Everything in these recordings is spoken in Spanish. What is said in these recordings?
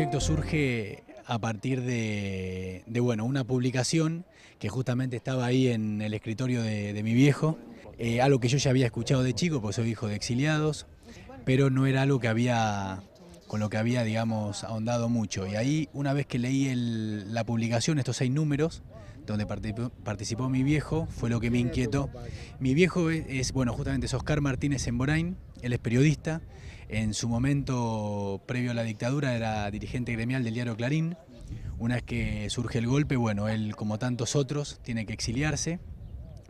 proyecto surge a partir de, bueno, una publicación que justamente estaba ahí en el escritorio de, mi viejo, eh, algo que yo ya había escuchado de chico, porque soy hijo de exiliados, pero no era algo que había con lo que había, digamos, ahondado mucho. Y ahí, una vez que leí la publicación, estos seis números, donde participó, mi viejo, fue lo que me inquietó. Mi viejo es, bueno, justamente es Oscar Martínez Emborain, él es periodista, en su momento, previo a la dictadura, era dirigente gremial del diario Clarín. Una vez que surge el golpe, bueno, él, como tantos otros, tiene que exiliarse.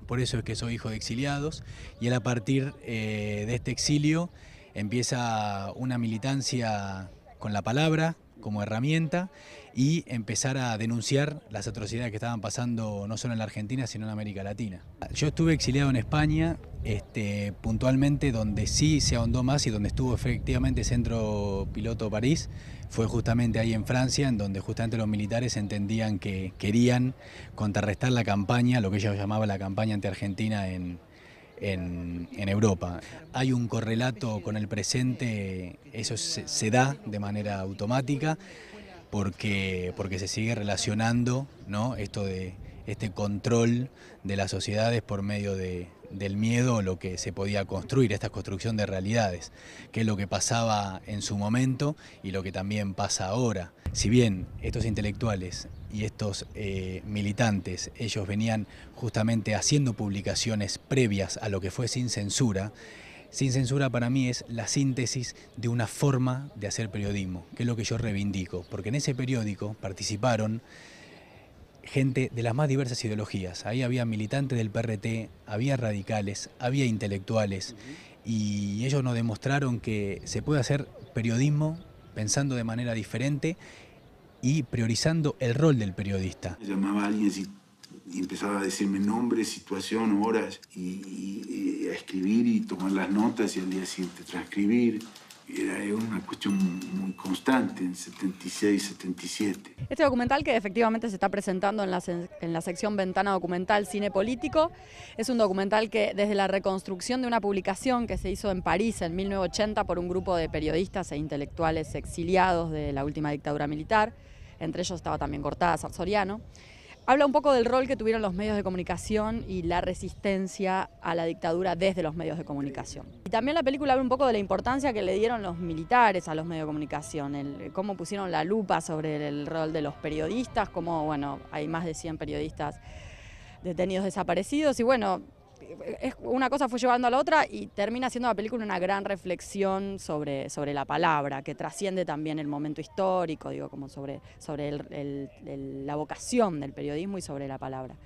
Por eso es que soy hijo de exiliados. Y él a partir eh, de este exilio empieza una militancia con la palabra, como herramienta y empezar a denunciar las atrocidades que estaban pasando no solo en la Argentina, sino en América Latina. Yo estuve exiliado en España, este, puntualmente donde sí se ahondó más y donde estuvo efectivamente Centro Piloto París, fue justamente ahí en Francia, en donde justamente los militares entendían que querían contrarrestar la campaña, lo que ellos llamaban la campaña anti-argentina en, en, Europa. Hay un correlato con el presente, eso se, da de manera automática porque, porque se sigue relacionando ¿no? esto de este control de las sociedades por medio del miedo lo que se podía construir, esta construcción de realidades, que es lo que pasaba en su momento y lo que también pasa ahora. Si bien estos intelectuales y estos eh, militantes, ellos venían justamente haciendo publicaciones previas a lo que fue Sin Censura, Sin Censura para mí es la síntesis de una forma de hacer periodismo, que es lo que yo reivindico, porque en ese periódico participaron gente de las más diversas ideologías. Ahí había militantes del PRT, había radicales, había intelectuales, y ellos nos demostraron que se puede hacer periodismo pensando de manera diferente y priorizando el rol del periodista. Llamaba a alguien y empezaba a decirme nombre situación, horas, y, y, a escribir y tomar las notas y al día siguiente transcribir. Era una cuestión muy constante en 76, 77. Este documental que efectivamente se está presentando en la, sección Ventana Documental Cine Político es un documental que desde la reconstrucción de una publicación que se hizo en París en 1980 por un grupo de periodistas e intelectuales exiliados de la última dictadura militar, entre ellos estaba también Cortada Sarsoriano, Habla un poco del rol que tuvieron los medios de comunicación y la resistencia a la dictadura desde los medios de comunicación. Y también la película habla un poco de la importancia que le dieron los militares a los medios de comunicación, el, cómo pusieron la lupa sobre el rol de los periodistas, cómo, bueno, hay más de 100 periodistas detenidos desaparecidos y bueno, una cosa fue llevando a la otra y termina siendo la película una gran reflexión sobre, sobre la palabra, que trasciende también el momento histórico, digo, como sobre, sobre la vocación del periodismo y sobre la palabra.